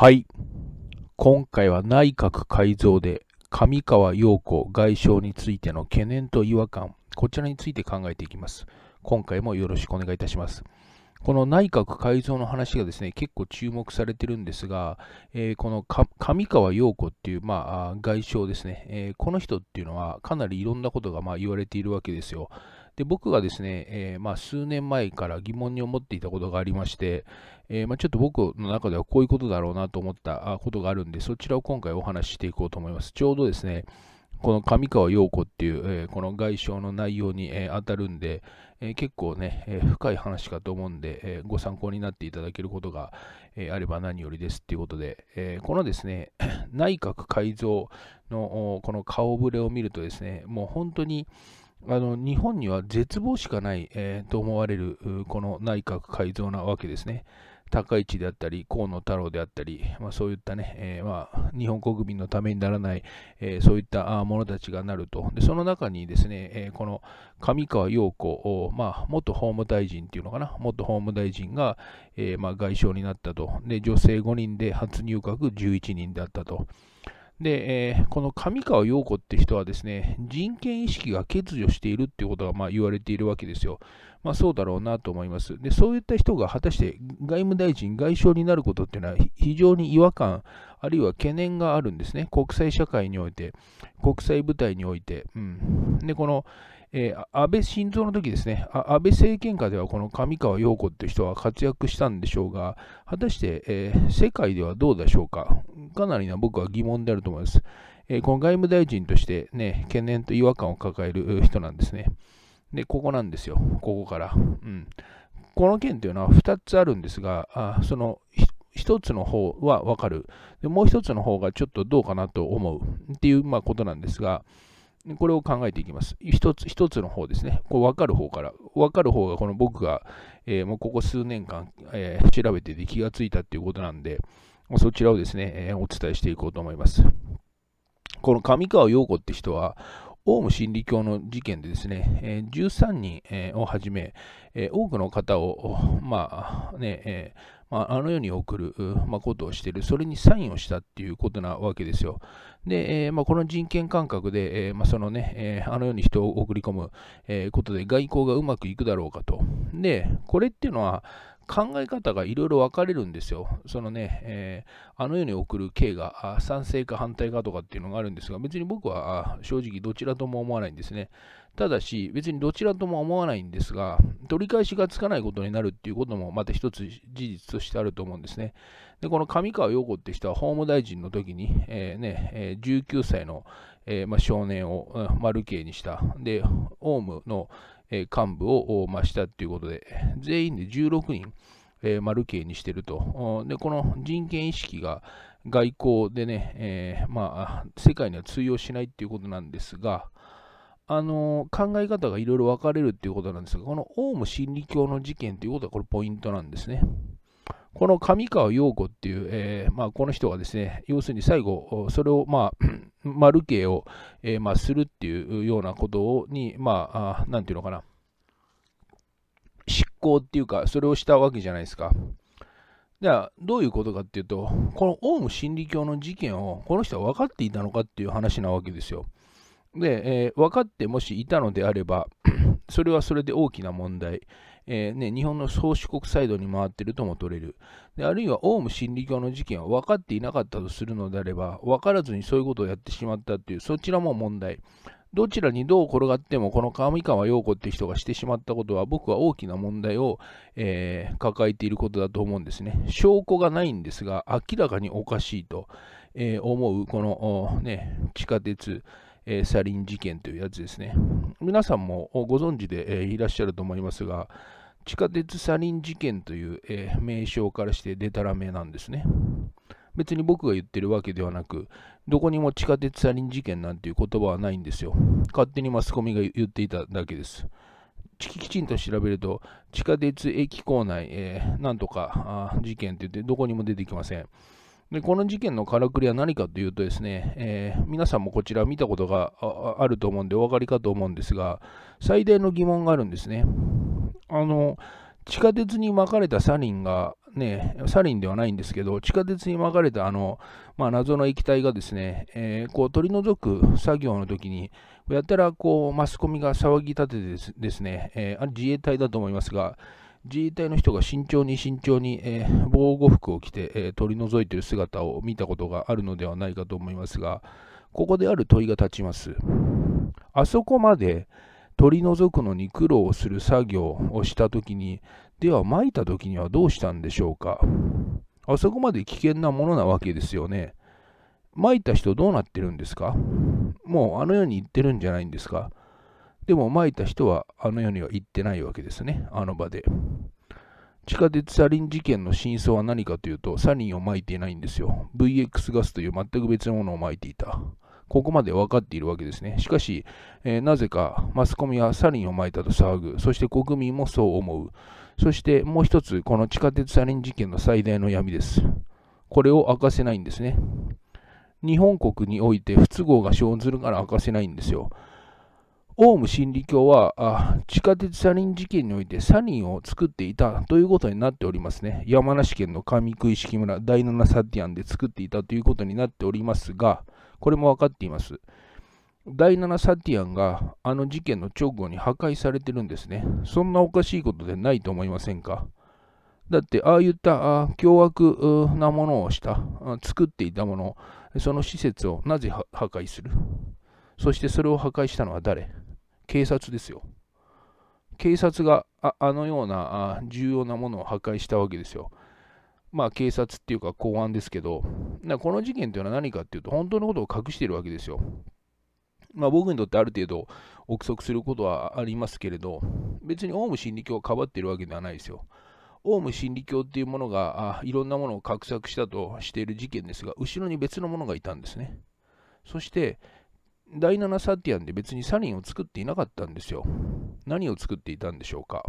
はい。今回は内閣改造で上川陽子外相についての懸念と違和感、こちらについて考えていきます。今回もよろしくお願いいたします。この内閣改造の話がですね、結構注目されてるんですが、えー、この上川陽子っていう、まあ、外相ですね、えー、この人っていうのはかなりいろんなことがまあ言われているわけですよ。で僕がですね、えー、まあ、数年前から疑問に思っていたことがありまして、えー、まあ、ちょっと僕の中ではこういうことだろうなと思ったことがあるんで、そちらを今回お話ししていこうと思います。ちょうどですね、この上川陽子っていう、えー、この外相の内容に、えー、当たるんで、えー、結構ね、え深い話かと思うんで、えご参考になっていただけることが、えあれば何よりですっていうことで、えこのですね、内閣改造のこの顔ぶれを見るとですね、もう本当に、あの日本には絶望しかない、えー、と思われるこの内閣改造なわけですね。高市であったり、河野太郎であったり、まあ、そういったね、えー、まあ、日本国民のためにならない、えー、そういった者たちがなると、でその中にですね、えー、この上川陽子を、まあ、元法務大臣っていうのかな、元法務大臣が、えまあ、外相になったとで、女性5人で初入閣11人だったと。で、えー、この上川陽子って人はですね、人権意識が欠如しているっていうことがまあ言われているわけですよ。まあそうだろうなと思います。で、そういった人が果たして外務大臣、外相になることっていうのは非常に違和感、あるいは懸念があるんですね。国際社会において、国際部隊において。うん、で、この、えー、安倍晋三の時ですね、安倍政権下ではこの上川陽子という人は活躍したんでしょうが、果たして、えー、世界ではどうでしょうか、かなりな僕は疑問であると思います。えー、この外務大臣として、ね、懸念と違和感を抱える人なんですね。で、ここなんですよ、ここから。うん、この件というのは2つあるんですが、あその1つの方は分かるで、もう1つの方がちょっとどうかなと思うっていう、まあ、ことなんですが、これを考えていきます。一つ、一つの方ですね。こう分かる方から。分かる方が、この僕が、えー、もうここ数年間、えー、調べてて気がついたっていうことなんで、そちらをですね、えー、お伝えしていこうと思います。この上川陽子って人は、オウム真理教の事件でですね、え13人、えをはじめ、え多くの方を、まあね、えーまあ、あのように送る、まあ、ことをしている、それにサインをしたっていうことなわけですよ。で、えー、まあ、この人権感覚で、えー、まあ、そのね、えー、あのように人を送り込む、えことで外交がうまくいくだろうかと。で、これっていうのは、考え方がいろいろ分かれるんですよ。そのね、えー、あの世に送る刑が賛成か反対かとかっていうのがあるんですが、別に僕は正直どちらとも思わないんですね。ただし、別にどちらとも思わないんですが、取り返しがつかないことになるっていうことも、また一つ事実としてあると思うんですね。で、この上川陽子って人は法務大臣の時に、えー、ね、19歳の、えーま少年を、うん、丸刑にした。で、オウムの、幹部を、増したということで、全員で16人、丸形にしてると。で、この人権意識が外交でね、まあ、世界には通用しないっていうことなんですが、あの考え方がいろいろ分かれるということなんですが、このオウム真理教の事件ということがこれポイントなんですね。この上川陽子っていう、えー、まあ、この人がですね、要するに最後、それを、まあ、丸刑を、えー、まあ、するっていうようなことに、まあ、なんていうのかな、執行っていうか、それをしたわけじゃないですか。じゃあ、どういうことかっていうと、このオウム真理教の事件を、この人は分かっていたのかっていう話なわけですよ。で、えー、分かってもしいたのであれば、それはそれで大きな問題。えー、ね、日本の宗主国サイドに回っているとも取れるで。あるいはオウム真理教の事件は分かっていなかったとするのであれば、分からずにそういうことをやってしまったという、そちらも問題。どちらにどう転がっても、この上川陽子っていう人がしてしまったことは、僕は大きな問題を、えー、抱えていることだと思うんですね。証拠がないんですが、明らかにおかしいと、えー、思う、この、ね、地下鉄、えー、サリン事件というやつですね。皆さんもご存知で、えいらっしゃると思いますが、地下鉄サリン事件という、えー、名称からしてデタラメなんですね。別に僕が言ってるわけではなく、どこにも地下鉄サリン事件なんていう言葉はないんですよ。勝手にマスコミが言っていただけです。きちんと調べると、地下鉄駅構内、えー、なんとか事件って言って、どこにも出てきません。でこの事件のからくりは何かというとですね、えー、皆さんもこちら見たことがあると思うんでお分かりかと思うんですが、最大の疑問があるんですね。あの、地下鉄に巻かれたサリンが、ね、サリンではないんですけど、地下鉄に巻かれたあの、まあ、謎の液体がですね、えー、こう取り除く作業の時に、やたらこうマスコミが騒ぎ立ててですね、えー、あれ自衛隊だと思いますが、自衛隊の人が慎重に慎重に、えー、防護服を着て、え取り除いている姿を見たことがあるのではないかと思いますが、ここである問いが立ちます。あそこまで、取り除くのに苦労する作業をした時にでは撒いた時にはどうしたんでしょうかあそこまで危険なものなわけですよね撒いた人どうなってるんですかもうあの世に行ってるんじゃないんですかでも撒いた人はあの世には行ってないわけですねあの場で地下鉄サリン事件の真相は何かというとサリンを撒いていないんですよ VX ガスという全く別のものを撒いていたここまで分かっているわけですね。しかし、えー、なぜかマスコミはサリンをまいたと騒ぐ、そして国民もそう思う。そしてもう一つ、この地下鉄サリン事件の最大の闇です。これを明かせないんですね。日本国において不都合が生ずるから明かせないんですよ。オウム真理教は地下鉄サリン事件においてサリンを作っていたということになっておりますね。山梨県の上杭式村第7サティアンで作っていたということになっておりますが、これも分かっています。第7サティアンがあの事件の直後に破壊されてるんですね。そんなおかしいことでないと思いませんかだってああいった凶悪なものをした作っていたものその施設をなぜ破壊するそしてそれを破壊したのは誰警察ですよ警察があのような重要なものを破壊したわけですよまあ、警察っていうか公安ですけど、この事件というのは何かっていうと、本当のことを隠しているわけですよ。まあ、僕にとってある程度憶測することはありますけれど、別にオウム真理教をかばっているわけではないですよ。オウム真理教っていうものがあいろんなものを画策したとしている事件ですが、後ろに別のものがいたんですね。そして、第7サティアンで別にサリンを作っていなかったんですよ。何を作っていたんでしょうか。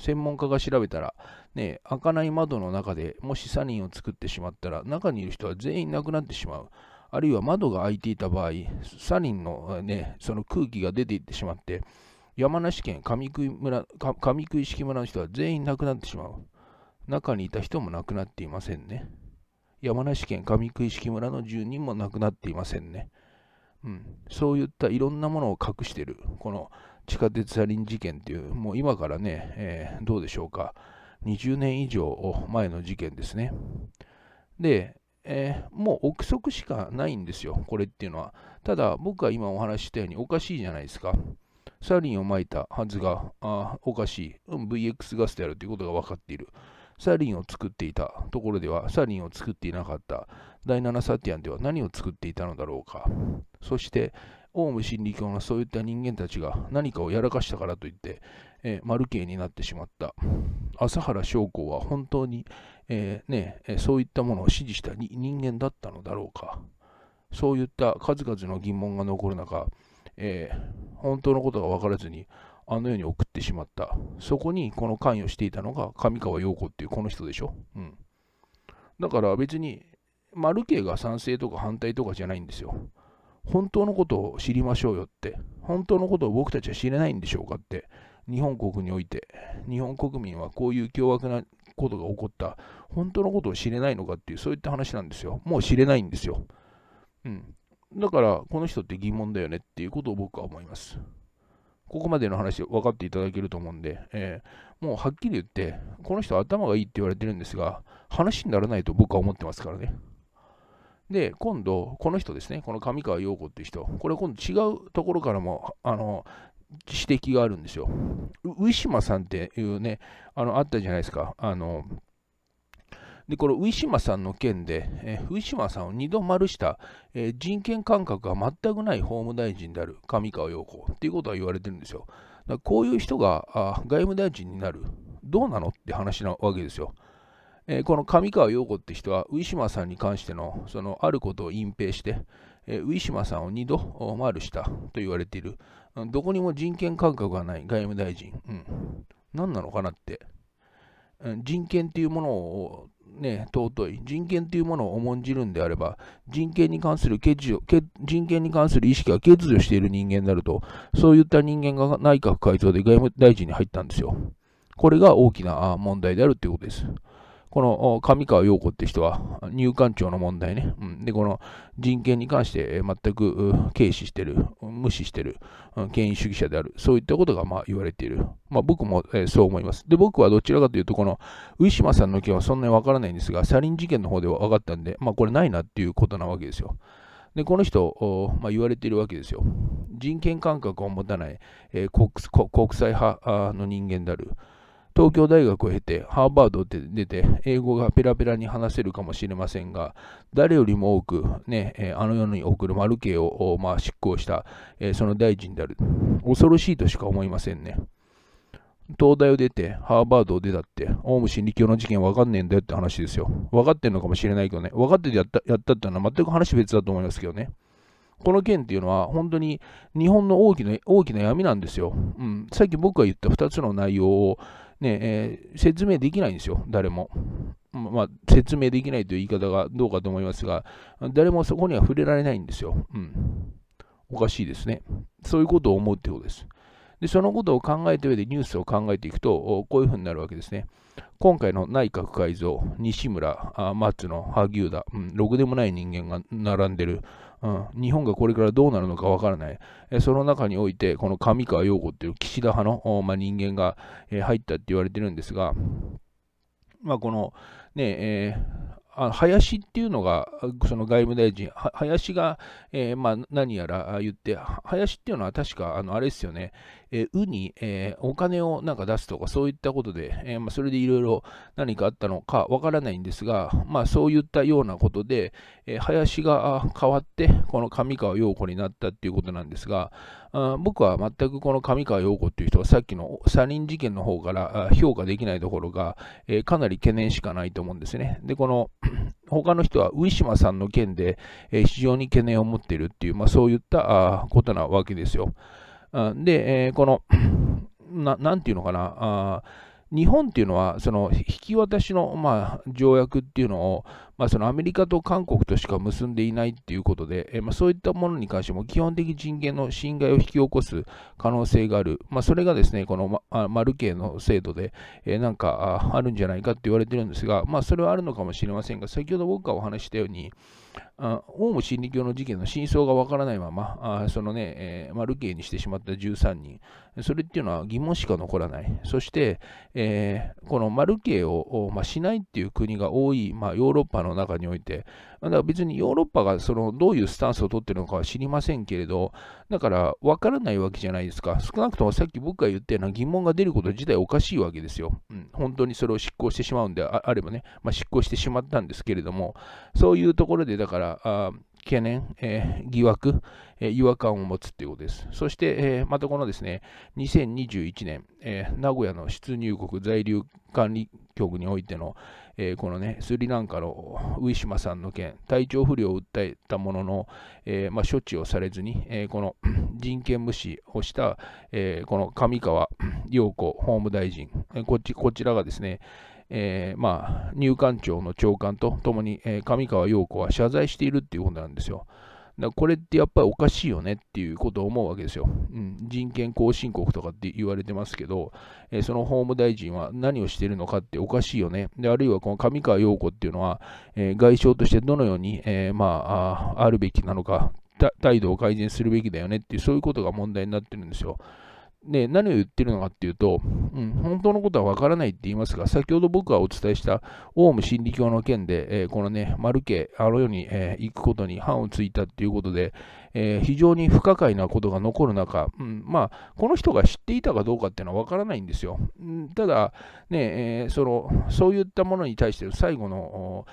専門家が調べたら、ね、開かない窓の中でもしサニンを作ってしまったら、中にいる人は全員亡くなってしまう。あるいは窓が開いていた場合、サリンの,、ね、その空気が出ていってしまって、山梨県上食村上式村の人は全員亡くなってしまう。中にいた人も亡くなっていませんね。山梨県上食式村の住人も亡くなっていませんね。うん、そういったいろんなものを隠している、この地下鉄サリン事件っていう、もう今からね、えー、どうでしょうか、20年以上前の事件ですね。で、えー、もう憶測しかないんですよ、これっていうのは。ただ、僕が今お話ししたようにおかしいじゃないですか。サリンをまいたはずがおかしい、うん、VX ガスであるということが分かっている。サリンを作っていたところでは、サリンを作っていなかった第7サティアンでは何を作っていたのだろうか。そして、オウム真理教のそういった人間たちが何かをやらかしたからといって、えー、丸イになってしまった朝原将校は本当に、えー、ね、そういったものを支持した人間だったのだろうかそういった数々の疑問が残る中、えー、本当のことが分からずにあの世に送ってしまったそこにこの関与していたのが上川陽子っていうこの人でしょ、うん、だから別にマケイが賛成とか反対とかじゃないんですよ本当のことを知りましょうよって、本当のことを僕たちは知れないんでしょうかって、日本国において、日本国民はこういう凶悪なことが起こった、本当のことを知れないのかっていう、そういった話なんですよ。もう知れないんですよ。うん。だから、この人って疑問だよねっていうことを僕は思います。ここまでの話分かっていただけると思うんで、えー、もうはっきり言って、この人頭がいいって言われてるんですが、話にならないと僕は思ってますからね。で、今度、この人ですね、この上川陽子っていう人、これ今度違うところからも、あの、指摘があるんですよ。ウィシマさんっていうね、あの、あったじゃないですか。あの、で、このウィシマさんの件で、えウィシマさんを2度丸した、え人権感覚が全くない法務大臣である上川陽子っていうことは言われてるんですよ。だからこういう人があ外務大臣になる、どうなのって話なわけですよ。えこの上川陽子って人は、ウィシュマさんに関しての、そのあることを隠蔽して、えウィシュマさんを2度マルしたと言われている、どこにも人権感覚がない外務大臣、うん、何なのかなって、人権というものを、ね、尊い、人権というものを重んじるんであれば、人権に関する欠如人権に関する意識が欠如している人間になると、そういった人間が内閣改造で外務大臣に入ったんですよ。これが大きな問題であるということです。この上川陽子って人は入管庁の問題ね、うん、でこの人権に関して全く軽視してる、無視してる、権威主義者である、そういったことがまあ言われている。まあ、僕も、えそう思います。で、僕はどちらかというと、このウィシュマさんの件はそんなにわからないんですが、サリン事件の方では分かったんで、まあ、これないなっていうことなわけですよ。で、この人、まあ、言われているわけですよ。人権感覚を持たない、えー、国際派の人間である。東京大学を経て、ハーバードで出て、英語がペラペラに話せるかもしれませんが、誰よりも多く、ね、えあの世に送るルケを、まあ、執行した、えその大臣である。恐ろしいとしか思いませんね。東大を出て、ハーバードを出たって、オウム真理教の事件わかんねえんだよって話ですよ。分かってんのかもしれないけどね、分かっててやったやったってのは全く話別だと思いますけどね。この件っていうのは本当に日本の大きな大きな闇なんですよ、うん。さっき僕が言った2つの内容を、ねえー、説明できないんですよ、誰も。まあ、説明できないという言い方がどうかと思いますが、誰もそこには触れられないんですよ。うん。おかしいですね。そういうことを思うってことです。で、そのことを考えた上でニュースを考えていくと、こういうふうになるわけですね。今回の内閣改造、西村、あ松野、萩生田、うん、ろくでもない人間が並んでる。うん、日本がこれからどうなるのかわからない、えその中において、この上川陽子っていう岸田派の、まあ、人間が、え入ったって言われてるんですが、まあ、このね、えー、あ林っていうのが、その外務大臣、林が、えー、まあ、何やら言って、林っていうのは確か、あのあれですよね、えー、ウに、えー、お金をなんか出すとか、そういったことで、えまあ、それでいろいろ何かあったのかわからないんですが、まあ、そういったようなことで、え林が変わって、この上川陽子になったっていうことなんですが、僕は全くこの上川陽子っていう人はさっきのサリン事件の方から評価できないところが、えー、かなり懸念しかないと思うんですね。で、この 他の人はウィシュマさんの件で、えー、非常に懸念を持っているっていう、まあ、そういったことなわけですよ。で、えー、この な、なんていうのかな、あ日本っていうのは、その引き渡しの、まあ、条約っていうのを、まあ、そのアメリカと韓国としか結んでいないっていうことで、えまあ、そういったものに関しても基本的人権の侵害を引き起こす可能性がある、まあ、それがですね、この、ま、あマルケの制度で、えなんかあるんじゃないかって言われてるんですが、まあ、それはあるのかもしれませんが、先ほど僕がお話したように、オウム真理教の事件の真相がわからないまま、そのね、えー、まあ、流にしてしまった13人、それっていうのは疑問しか残らない。そして、えー、このマルケイを、まあ、しないっていう国が多い、まあ、ヨーロッパの中において、だから別にヨーロッパがそのどういうスタンスを取ってるのかは知りませんけれど、だから分からないわけじゃないですか。少なくともさっき僕が言ったような疑問が出ること自体おかしいわけですよ。うん、本当にそれを執行してしまうんであればね、まあ、執行してしまったんですけれども、そういうところでだから、あ懸念、えー、疑惑、えー、違和感を持つということです。そして、えー、またこのですね、2021年、え名古屋の出入国在留管理局においての、えこのね、スリランカのウィシュマさんの件、体調不良を訴えたものの、えまあ、処置をされずに、えこの 人権無視をした、えこの上川陽子法務大臣、えこっちこちらがですね、えー、まあ、入管庁の長官とともに、えー、上川陽子は謝罪しているっていうことなんですよ。だからこれってやっぱりおかしいよねっていうことを思うわけですよ。うん、人権後進国とかって言われてますけど、えー、その法務大臣は何をしてるのかっておかしいよね。であるいはこの上川陽子っていうのは、えー、外相としてどのように、えー、まあ、あるべきなのか、態度を改善するべきだよねっていう、そういうことが問題になってるんですよ。ね、何を言ってるのかっていうと、うん、本当のことはわからないって言いますが、先ほど僕がお伝えしたオウム真理教の件で、えー、このね、丸家、あの世に、えー、行くことに判をついたっていうことで、えー、非常に不可解なことが残る中、うん、まあ、この人が知っていたかどうかっていうのはわからないんですよ。うん、ただ、ね、えその、そういったものに対して最後の、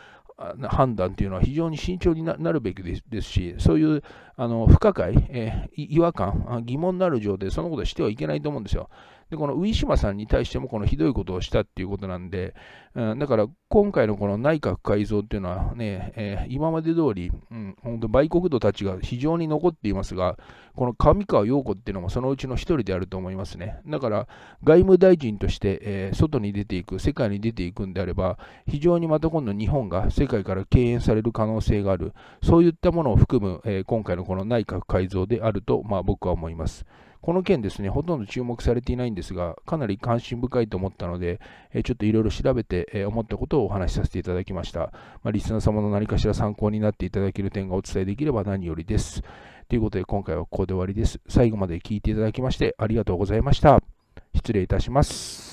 判断というのは非常に慎重になるべきですし、そういうあの不可解、えー、違和感、疑問のある状態でそのことはしてはいけないと思うんですよ。で、このウィシュマさんに対してもこのひどいことをしたっていうことなんで、うん、だから今回のこの内閣改造っていうのはね、えー、今まで通り、うん、本当売国度たちが非常に残っていますが、この上川陽子っていうのもそのうちの一人であると思いますね。だから外務大臣として、えー、外に出ていく、世界に出ていくんであれば、非常にまた今度日本が世界から敬遠される可能性がある、そういったものを含む、えー、今回のこの内閣改造であると、まあ、僕は思います。この件ですね、ほとんど注目されていないんですが、かなり関心深いと思ったので、えちょっといろいろ調べて、え思ったことをお話しさせていただきました。まあ、リスナー様の何かしら参考になっていただける点がお伝えできれば何よりです。ということで、今回はここで終わりです。最後まで聞いていただきましてありがとうございました。失礼いたします。